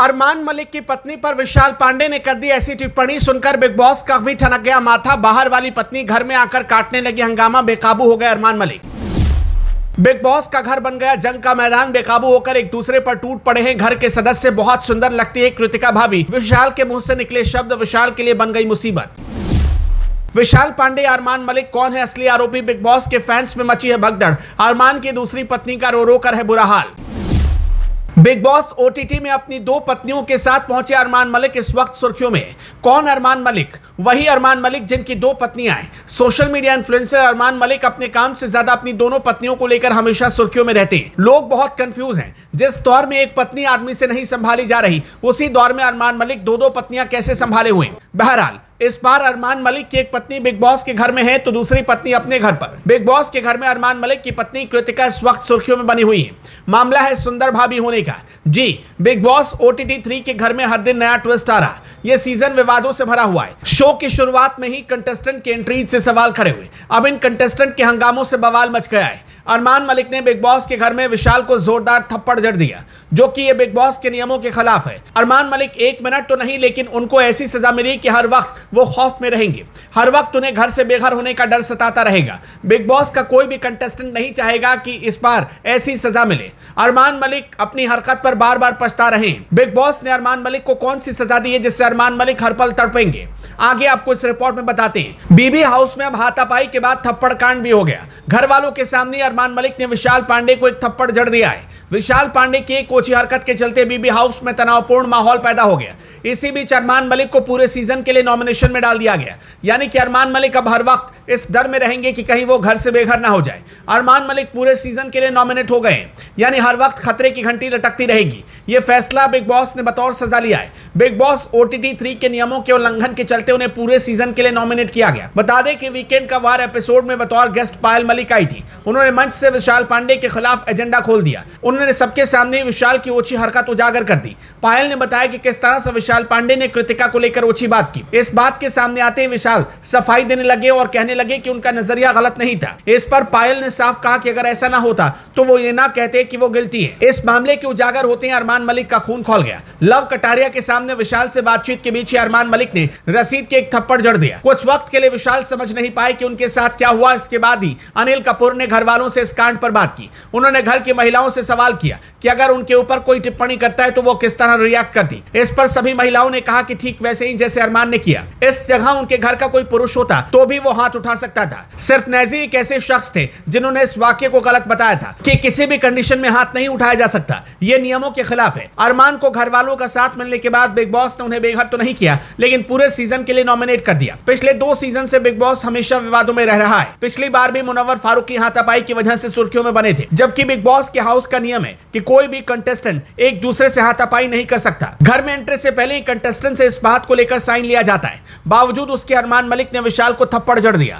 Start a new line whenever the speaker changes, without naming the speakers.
अरमान मलिक की पत्नी पर विशाल पांडे ने कर दी ऐसी टिप्पणी सुनकर बिग बॉस का भी ठनक गया माथा बाहर वाली पत्नी घर में आकर काटने लगी हंगामा बेकाबू हो गए अरमान मलिक बिग बॉस का घर बन गया जंग का मैदान बेकाबू होकर एक दूसरे पर टूट पड़े हैं घर के सदस्य बहुत सुंदर लगती है कृतिका भाभी विशाल के मुंह से निकले शब्द विशाल के लिए बन गई मुसीबत विशाल पांडे अरमान मलिक कौन है असली आरोपी बिग बॉस के फैंस में मची है भगदड़ अरमान की दूसरी पत्नी का रो रो कर है बुरा हाल बिग बॉस ओटीटी में अपनी दो पत्नियों के साथ पहुंचे अरमान मलिक इस वक्त सुर्खियों में कौन अरमान मलिक वही अरमान मलिक जिनकी दो पत्नियां हैं social media influencer Armaan Malik अपने काम से ज्यादा अपनी दोनों पत्नियों को लेकर हमेशा सुर्खियों में रहते हैं लोग बहुत कंफ्यूज हैं जिस दौर में एक पत्नी आदमी से नहीं संभाली जा रही उसी दौर में अरमान मलिक दो दो पत्नियां कैसे संभाले हुए बहरहाल इस बार अरमान मलिक की एक पत्नी बिग बॉस के घर में है तो दूसरी पत्नी अपने घर पर बिग बॉस के घर में अरमान मलिक की पत्नी कृतिका इस वक्त सुर्खियों में बनी हुई है मामला है सुंदर भाभी होने का जी Bigg Boss O T three के घर में हर दिन नया ट्विस्ट आ रहा यह सीजन विवादों से भरा हुआ है शो की शुरुआत में ही कंटेस्टेंट के एंट्री से सवाल खड़े हुए अब इन कंटेस्टेंट के हंगामों से बवाल मच गया है अरमान मलिक ने बिग बॉस के घर में विशाल को जोरदार थप्पड़ जड़ दिया जो कि ये बिग बॉस के नियमों के खिलाफ है अरमान मलिक एक मिनट तो नहीं लेकिन उनको ऐसी सजा मिली कि हर वक्त वो खौफ में रहेंगे हर वक्त उन्हें घर से बेघर होने का डर सताता रहेगा बिग बॉस का कोई भी कंटेस्टेंट नहीं चाहेगा कि इस बार ऐसी सजा मिले अरमान मलिक अपनी हरकत पर बार बार पछता रहे हैं बिग बॉस ने अरमान मलिक को कौन सी सजा दी है जिससे अरमान मलिक हर पल तड़पेंगे आगे आपको इस रिपोर्ट में बताते हैं बीबी हाउस में अब हाथापाई के बाद थप्पड़ कांड भी हो गया घर वालों के सामने अरमान मलिक ने विशाल पांडे को एक थप्पड़ जड़ दिया है विशाल पांडे की कोची हरकत के चलते बीबी हाउस में तनावपूर्ण माहौल पैदा हो गया इसी बीच अरमान मलिक को पूरे सीजन के लिए नॉमिनेशन में डाल दिया गया यानी कि अरमान मलिक अब हर वक्त इस डर में रहेंगे कि कहीं वो घर से बेघर ना हो जाए अरमान मलिक पूरे सीजन के लिए नॉमिनेट हो गए यानी हर वक्त खतरे की घंटी लटकती रहेगी ये फैसला बिग बॉस ने बतौर सजा लिया है Bigg Boss O T three के नियमों के उल्लंघन के चलते उन्हें पूरे सीजन के लिए नॉमिनेट किया गया बता दें कि वीकेंड का वार एपिसोड में बतौर गेस्ट पायल मलिक आई थी उन्होंने मंच से विशाल पांडे के खिलाफ एजेंडा खोल दिया उन्होंने सबके सामने विशाल की ओछी हरकत उजागर कर दी पायल ने बताया कि किस तरह से विशाल पांडे ने कृतिका को लेकर ओछी बात की इस बात के सामने आते ही विशाल सफाई देने लगे और कहने कहने लगे कि उनका नजरिया गलत नहीं था इस पर पायल ने साफ कहा कि अगर ऐसा ना होता तो वो ये ना कहते कि वो गिल्टी है इस मामले के उजागर होते हैं अरमान मलिक का खून खोल गया लव कटारिया के सामने विशाल से बातचीत के बीच ही अरमान मलिक ने रसीद के एक थप्पड़ जड़ दिया कुछ वक्त के लिए विशाल समझ नहीं पाए की उनके साथ क्या हुआ इसके बाद ही अनिल कपूर ने घर वालों से इस कांड पर बात की उन्होंने घर की महिलाओं से सवाल किया कि अगर उनके ऊपर कोई टिप्पणी करता है तो वो किस तरह रिएक्ट करती इस पर सभी महिलाओं ने कहा कि ठीक वैसे ही जैसे अरमान ने किया इस जगह उनके घर का कोई पुरुष होता तो भी वो हाथ उठा सकता था सिर्फ नैजी एक ऐसे शख्स थे जिन्होंने इस वाक्य को गलत बताया था कि किसी भी कंडीशन में हाथ नहीं उठाया जा सकता ये नियमों के खिलाफ है अरमान को घर वालों का साथ मिलने के बाद बिग बॉस ने उन्हें बेघर तो नहीं किया लेकिन पूरे सीजन के लिए नॉमिनेट कर दिया पिछले दो सीजन से बिग बॉस हमेशा विवादों में रह रहा है पिछली बार भी मुनवर फारूक की हाथापाई की वजह से सुर्खियों में बने थे जबकि बिग बॉस के हाउस का नियम है की कोई भी कंटेस्टेंट एक दूसरे से हाथापाई नहीं कर सकता घर में एंट्री से पहले ही कंटेस्टेंट से इस बात को लेकर साइन लिया जाता है बावजूद उसके अरमान मलिक ने विशाल को थप्पड़ जड़ दिया